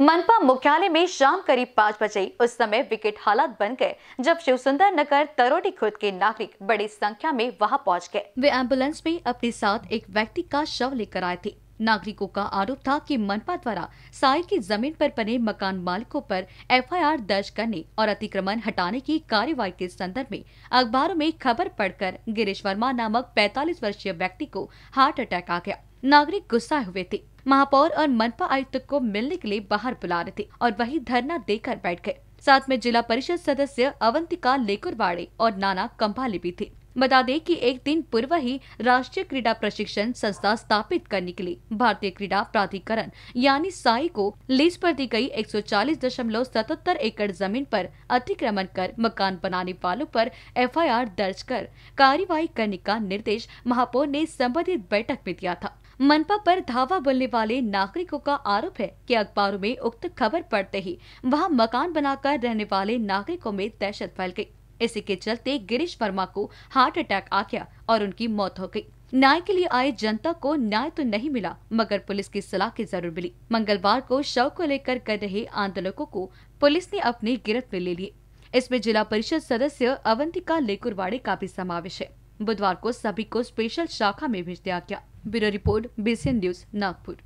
मनपा मुख्यालय में शाम करीब पाँच बजे उस समय विकेट हालात बन गए जब शिव सुंदर नगर तरोटी खुद के नागरिक बड़ी संख्या में वहां पहुंच गए वे एम्बुलेंस में अपने साथ एक व्यक्ति का शव लेकर आए थे नागरिकों का आरोप था कि मनपा द्वारा साय की जमीन पर बने मकान मालिकों पर एफआईआर दर्ज करने और अतिक्रमण हटाने की कार्यवाही के संदर्भ में अखबारों में खबर पढ़कर गिरीश वर्मा नामक 45 वर्षीय व्यक्ति को हार्ट अटैक आ गया नागरिक गुस्साए हुए थे महापौर और मनपा आयुक्त को मिलने के लिए बाहर बुला रहे थे और वही धरना देकर बैठ गए साथ में जिला परिषद सदस्य अवंतिका लेकुरवाड़े और नाना कंपाली भी थे बता दें कि एक दिन पूर्व ही राष्ट्रीय क्रीडा प्रशिक्षण संस्था स्थापित करने के लिए भारतीय क्रीडा प्राधिकरण यानी साई को लीज पर दी गई 140.77 एकड़ जमीन पर अतिक्रमण कर मकान बनाने वालों पर एफआईआर दर्ज कर कार्यवाही करने का निर्देश महापौर ने संबंधित बैठक में दिया था मनपा पर धावा बोलने वाले नागरिकों का आरोप है कि अखबारों में उक्त खबर पड़ते ही वहां मकान बनाकर रहने वाले नागरिकों में दहशत फैल गई इसी के चलते गिरीश वर्मा को हार्ट अटैक आ गया और उनकी मौत हो गई न्याय के लिए आए जनता को न्याय तो नहीं मिला मगर पुलिस की सलाह की जरूर मिली मंगलवार को शव को लेकर कर रहे आंदोलकों को पुलिस ने अपनी गिरफ्त में ले लिए इसमें जिला परिषद सदस्य अवंतिका लेकुरवाड़े का भी समावेश है बुधवार को सभी को स्पेशल शाखा में भेज दिया गया bureau report BCN news Nagpur